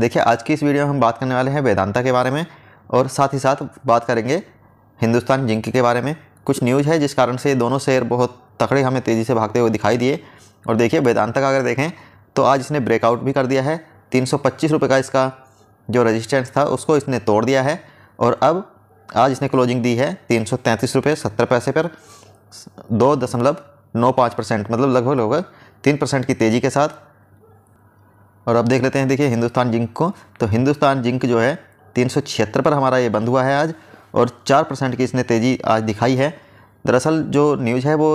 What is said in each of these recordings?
देखिए आज की इस वीडियो में हम बात करने वाले हैं वेदांता के बारे में और साथ ही साथ बात करेंगे हिंदुस्तान जिंक के बारे में कुछ न्यूज़ है जिस कारण से ये दोनों शेयर बहुत तकड़े हमें तेज़ी से भागते हुए दिखाई दिए और देखिए वेदांता का अगर देखें तो आज इसने ब्रेकआउट भी कर दिया है तीन सौ का इसका जो रजिस्टेंस था उसको इसने तोड़ दिया है और अब आज इसने क्लोजिंग दी है तीन सौ तैंतीस रुपये सत्तर पैसे पर दो दशमलव नौ पाँच परसेंट मतलब लगभग लगभग तीन परसेंट की तेज़ी के साथ और अब देख लेते हैं देखिए हिंदुस्तान जिंक को तो हिंदुस्तान जिंक जो है तीन पर हमारा ये बंद हुआ है आज और चार परसेंट की इसने तेज़ी आज दिखाई है दरअसल जो न्यूज़ है वो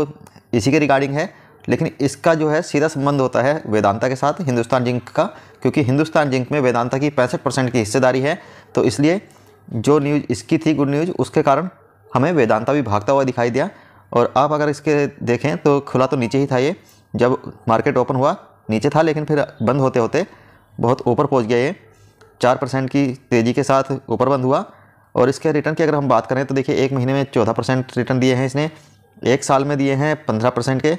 इसी के रिगार्डिंग है लेकिन इसका जो है सीधा संबंध होता है वेदांता के साथ हिंदुस्तान जिंक का क्योंकि हिंदुस्तान जिंक में वेदांता की पैंसठ परसेंट की हिस्सेदारी है तो इसलिए जो न्यूज़ इसकी थी गुड न्यूज़ उसके कारण हमें वेदांता भी भागता हुआ दिखाई दिया और आप अगर इसके देखें तो खुला तो नीचे ही था ये जब मार्केट ओपन हुआ नीचे था लेकिन फिर बंद होते होते बहुत ऊपर पहुंच गया ये चार परसेंट की तेज़ी के साथ ऊपर बंद हुआ और इसके रिटर्न की अगर हम बात करें तो देखिए एक महीने में चौदह परसेंट रिटर्न दिए हैं इसने एक साल में दिए हैं पंद्रह परसेंट के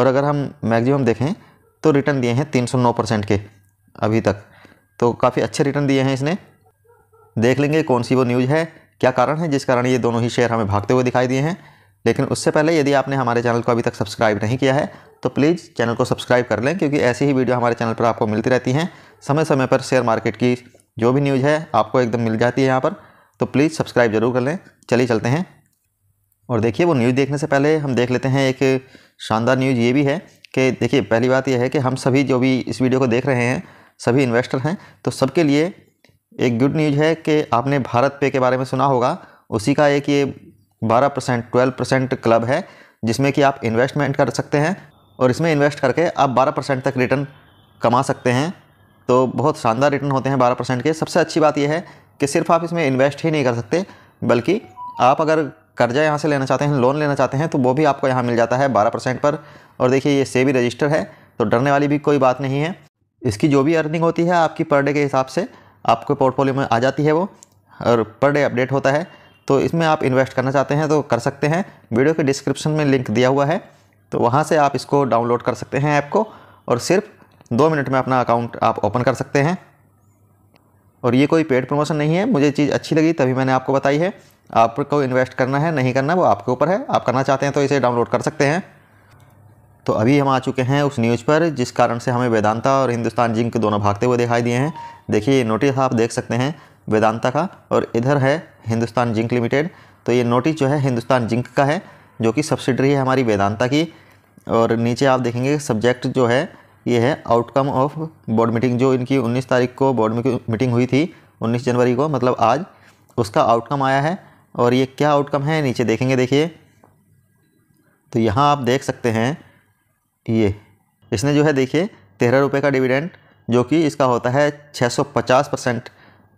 और अगर हम मैक्सिमम देखें तो रिटर्न दिए हैं तीन सौ नौ परसेंट के अभी तक तो काफ़ी अच्छे रिटर्न दिए हैं इसने देख लेंगे कौन सी वो न्यूज़ है क्या कारण है जिस कारण ये दोनों ही शेयर हमें भागते हुए दिखाई दिए हैं लेकिन उससे पहले यदि आपने हमारे चैनल को अभी तक सब्सक्राइब नहीं किया है तो प्लीज़ चैनल को सब्सक्राइब कर लें क्योंकि ऐसी ही वीडियो हमारे चैनल पर आपको मिलती रहती हैं समय समय पर शेयर मार्केट की जो भी न्यूज़ है आपको एकदम मिल जाती है यहाँ पर तो प्लीज़ सब्सक्राइब जरूर कर लें चलिए चलते हैं और देखिए वो न्यूज़ देखने से पहले हम देख लेते हैं एक शानदार न्यूज़ ये भी है कि देखिए पहली बात यह है कि हम सभी जो भी इस वीडियो को देख रहे हैं सभी इन्वेस्टर हैं तो सबके लिए एक गुड न्यूज़ है कि आपने भारत पे के बारे में सुना होगा उसी का एक ये बारह परसेंट ट्वेल्व परसेंट क्लब है जिसमें कि आप इन्वेस्टमेंट कर सकते हैं और इसमें इन्वेस्ट करके आप बारह परसेंट तक रिटर्न कमा सकते हैं तो बहुत शानदार रिटर्न होते हैं बारह परसेंट के सबसे अच्छी बात यह है कि सिर्फ आप इसमें इन्वेस्ट ही नहीं कर सकते बल्कि आप अगर कर्जा यहाँ से लेना चाहते हैं लोन लेना चाहते हैं तो वो भी आपको यहाँ मिल जाता है बारह परसेंट पर और देखिए ये सेबी रजिस्टर है तो डरने वाली भी कोई बात नहीं है इसकी जो भी अर्निंग होती है आपकी पर डे के हिसाब से आपके पोर्टफोलियो में आ जाती है वो और पर डे अपडेट होता है तो इसमें आप इन्वेस्ट करना चाहते हैं तो कर सकते हैं वीडियो के डिस्क्रिप्शन में लिंक दिया हुआ है तो वहाँ से आप इसको डाउनलोड कर सकते हैं ऐप को और सिर्फ दो मिनट में अपना अकाउंट आप ओपन कर सकते हैं और ये कोई पेड प्रमोशन नहीं है मुझे चीज़ अच्छी लगी तभी मैंने आपको बताई है आपको इन्वेस्ट करना है नहीं करना वो आपके ऊपर है आप करना चाहते हैं तो इसे डाउनलोड कर सकते हैं तो अभी हम आ चुके हैं उस न्यूज़ पर जिस कारण से हमें वेदांता और हिंदुस्तान जिंक दोनों भागते हुए दिखाई दिए हैं देखिए ये नोटिस आप देख सकते हैं वेदांता का और इधर है हिंदुस्तान जिंक लिमिटेड तो ये नोटिस जो है हिंदुस्तान जिंक का है जो कि सब्सिडरी है हमारी वेदांता की और नीचे आप देखेंगे सब्जेक्ट जो है ये है आउटकम ऑफ बोर्ड मीटिंग जो इनकी 19 तारीख को बोर्ड मीटिंग हुई थी 19 जनवरी को मतलब आज उसका आउटकम आया है और ये क्या आउटकम है नीचे देखेंगे देखिए तो यहाँ आप देख सकते हैं ये इसने जो है देखिए तेरह रुपये का डिविडेंड जो कि इसका होता है छः परसेंट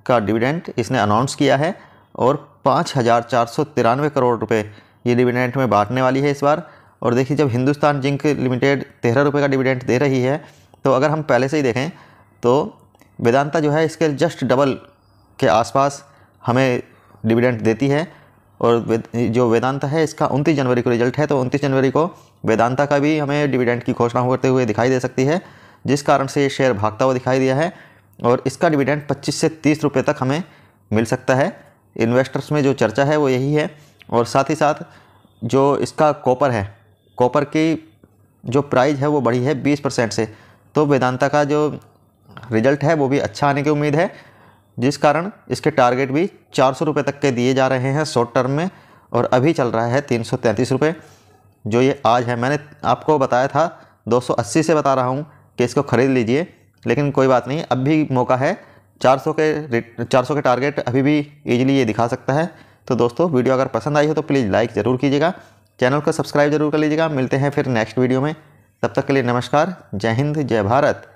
का डिविडेंड इसने अनाउंस किया है और पाँच हज़ार चार सौ तिरानवे करोड़ रुपये ये डिविडेंट में बांटने वाली है इस बार और देखिए जब हिंदुस्तान जिंक लिमिटेड तेरह रुपये का डिविडेंट दे रही है तो अगर हम पहले से ही देखें तो वेदांता जो है इसके जस्ट डबल के आसपास हमें डिविडेंट देती है और जो वेदांता है इसका उनतीस जनवरी को रिजल्ट है तो उनतीस जनवरी को वेदांता का भी हमें डिविडेंट की घोषणा होते हुए दिखाई दे सकती है जिस कारण से ये शेयर भागता हुआ दिखाई दिया है और इसका डिविडेंट पच्चीस से तीस रुपये तक हमें मिल सकता है इन्वेस्टर्स में जो चर्चा है वो यही है और साथ ही साथ जो इसका कॉपर है कॉपर की जो प्राइस है वो बढ़ी है बीस परसेंट से तो वेदांता का जो रिजल्ट है वो भी अच्छा आने की उम्मीद है जिस कारण इसके टारगेट भी चार सौ रुपये तक के दिए जा रहे हैं शॉर्ट टर्म में और अभी चल रहा है तीन सौ तैंतीस रुपये जो ये आज है मैंने आपको बताया था 280 से बता रहा हूँ कि इसको ख़रीद लीजिए लेकिन कोई बात नहीं अब भी मौका है 400 के 400 के टारगेट अभी भी ईजिली ये दिखा सकता है तो दोस्तों वीडियो अगर पसंद आई हो तो प्लीज़ लाइक ज़रूर कीजिएगा चैनल को सब्सक्राइब जरूर कर लीजिएगा मिलते हैं फिर नेक्स्ट वीडियो में तब तक के लिए नमस्कार जय हिंद जय भारत